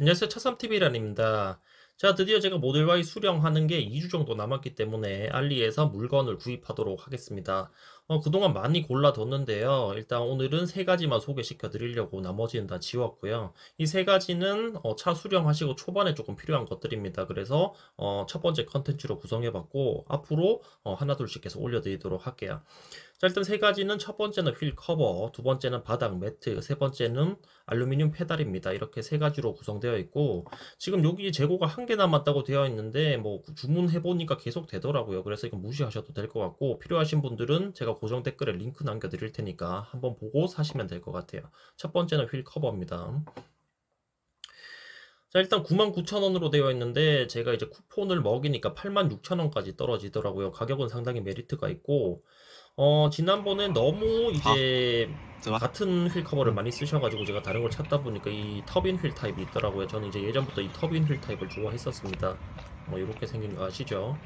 안녕하세요. 차삼TV란입니다. 자, 드디어 제가 모델 Y 수령하는 게 2주 정도 남았기 때문에 알리에서 물건을 구입하도록 하겠습니다. 어, 그동안 많이 골라뒀는데요. 일단 오늘은 세 가지만 소개시켜 드리려고 나머지는 다 지웠고요. 이 세 가지는 어, 차 수령하시고 초반에 조금 필요한 것들입니다. 그래서 어, 첫 번째 컨텐츠로 구성해봤고 앞으로 어, 하나 둘씩 계속 올려드리도록 할게요. 자 일단 세 가지는 첫 번째는 휠 커버, 두 번째는 바닥 매트, 세 번째는 알루미늄 페달입니다. 이렇게 세 가지로 구성되어 있고 지금 여기 재고가 한 개 남았다고 되어 있는데 뭐 주문해 보니까 계속 되더라고요. 그래서 이거 무시하셔도 될 것 같고 필요하신 분들은 제가 고정 댓글에 링크 남겨드릴 테니까 한번 보고 사시면 될 것 같아요. 첫 번째는 휠 커버입니다. 자 일단 99,000원으로 되어 있는데 제가 이제 쿠폰을 먹이니까 86,000원까지 떨어지더라고요. 가격은 상당히 메리트가 있고 어 지난번에 너무 이제 아, 같은 휠 커버를 음. 많이 쓰셔가지고 제가 다른 걸 찾다 보니까 이 터빈 휠 타입이 있더라고요. 저는 이제 예전부터 이 터빈 휠 타입을 좋아했었습니다. 뭐 이렇게 생긴 거 아시죠?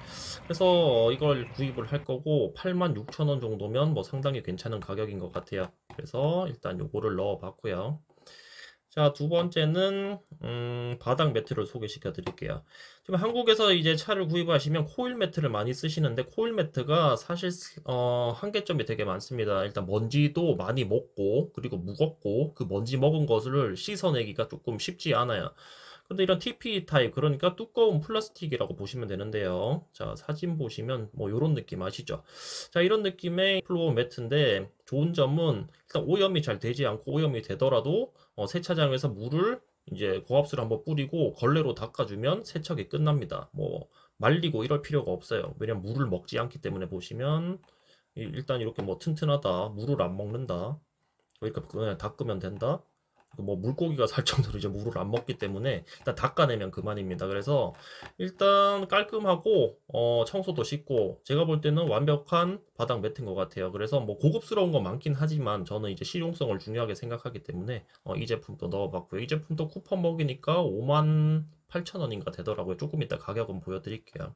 그래서 이걸 구입을 할 거고 86,000원 정도면 뭐 상당히 괜찮은 가격인 것 같아요. 그래서 일단 요거를 넣어 봤고요. 자, 두 번째는 음, 바닥 매트를 소개시켜 드릴게요. 지금 한국에서 이제 차를 구입하시면 코일 매트를 많이 쓰시는데 코일 매트가 사실 어, 한계점이 되게 많습니다. 일단 먼지도 많이 먹고 그리고 무겁고 그 먼지 먹은 것을 씻어내기가 조금 쉽지 않아요. 근데 이런 TP 타입 그러니까 두꺼운 플라스틱이라고 보시면 되는데요. 자 사진 보시면 뭐 이런 느낌 아시죠? 자 이런 느낌의 플로어 매트인데 좋은 점은 일단 오염이 잘 되지 않고 오염이 되더라도 어, 세차장에서 물을 이제 고압수를 한번 뿌리고 걸레로 닦아주면 세척이 끝납니다. 뭐 말리고 이럴 필요가 없어요. 왜냐면 물을 먹지 않기 때문에 보시면 일단 이렇게 뭐 튼튼하다, 물을 안 먹는다, 이렇게 그러니까 그냥 닦으면 된다. 뭐 물고기가 살 정도로 이제 물을 안 먹기 때문에 일단 닦아내면 그만입니다. 그래서 일단 깔끔하고 어 청소도 쉽고 제가 볼 때는 완벽한 바닥 매트인 것 같아요. 그래서 뭐 고급스러운 건 많긴 하지만 저는 이제 실용성을 중요하게 생각하기 때문에 어이 제품도 넣어봤고요. 이 제품도 쿠폰 먹이니까 5만 8천 원인가 되더라고요. 조금 이따 가격은 보여드릴게요.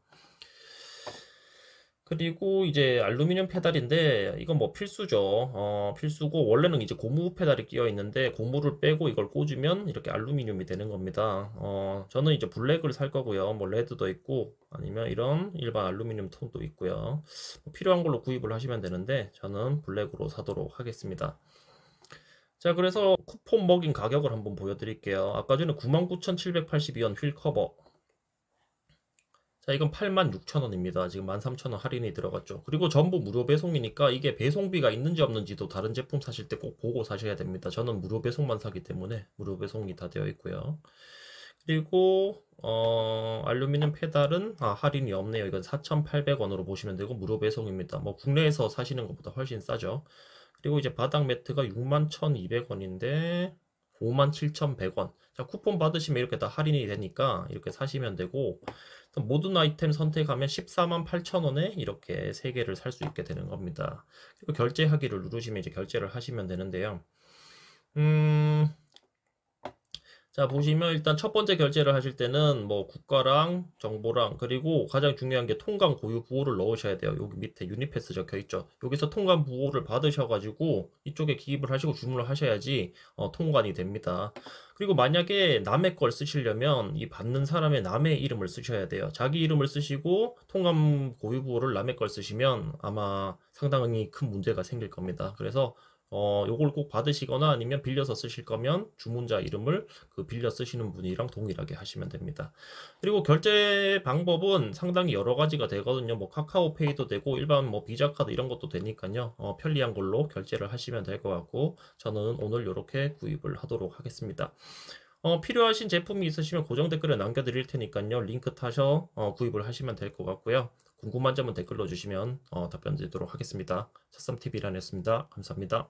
그리고 이제 알루미늄 페달인데 이건 뭐 필수죠. 어, 필수고 원래는 이제 고무 페달이 끼어 있는데 고무를 빼고 이걸 꽂으면 이렇게 알루미늄이 되는 겁니다. 어, 저는 이제 블랙을 살 거고요. 뭐 레드도 있고 아니면 이런 일반 알루미늄 톤도 있고요. 뭐 필요한 걸로 구입을 하시면 되는데 저는 블랙으로 사도록 하겠습니다. 자 그래서 쿠폰 먹인 가격을 한번 보여드릴게요. 아까 전에 99,782원 휠 커버 자, 이건 86,000원입니다. 지금 13,000원 할인이 들어갔죠. 그리고 전부 무료 배송이니까 이게 배송비가 있는지 없는지도 다른 제품 사실 때 꼭 보고 사셔야 됩니다. 저는 무료 배송만 사기 때문에 무료 배송이 다 되어 있고요. 그리고 어, 알루미늄 페달은 아, 할인이 없네요. 이건 4,800원으로 보시면 되고 무료 배송입니다. 뭐 국내에서 사시는 것보다 훨씬 싸죠. 그리고 이제 바닥 매트가 61,200원인데 57,100원. 자, 쿠폰 받으시면 이렇게 다 할인이 되니까 이렇게 사시면 되고, 모든 아이템 선택하면 148,000원에 이렇게 3개를 살 수 있게 되는 겁니다. 그리고 결제하기를 누르시면 이제 결제를 하시면 되는데요. 음, 자, 보시면 일단 첫 번째 결제를 하실 때는 뭐 국가랑 정보랑 그리고 가장 중요한 게 통관 고유 부호를 넣으셔야 돼요. 여기 밑에 유니패스 적혀 있죠. 여기서 통관 부호를 받으셔가지고 이쪽에 기입을 하시고 주문을 하셔야지 어, 통관이 됩니다. 그리고 만약에 남의 걸 쓰시려면 이 받는 사람의 남의 이름을 쓰셔야 돼요. 자기 이름을 쓰시고 통관 고유 부호를 남의 걸 쓰시면 아마 상당히 큰 문제가 생길 겁니다. 그래서 어, 요걸 꼭 받으시거나 아니면 빌려서 쓰실 거면 주문자 이름을 그 빌려 쓰시는 분이랑 동일하게 하시면 됩니다. 그리고 결제 방법은 상당히 여러 가지가 되거든요. 뭐 카카오페이도 되고 일반 뭐 비자 카드 이런 것도 되니까요. 어, 편리한 걸로 결제를 하시면 될 것 같고 저는 오늘 이렇게 구입을 하도록 하겠습니다. 어, 필요하신 제품이 있으시면 고정 댓글에 남겨드릴 테니까요. 링크 타셔 어, 구입을 하시면 될 것 같고요. 궁금한 점은 댓글로 주시면 어, 답변 드리도록 하겠습니다. 차삼 t v 란했습니다 감사합니다.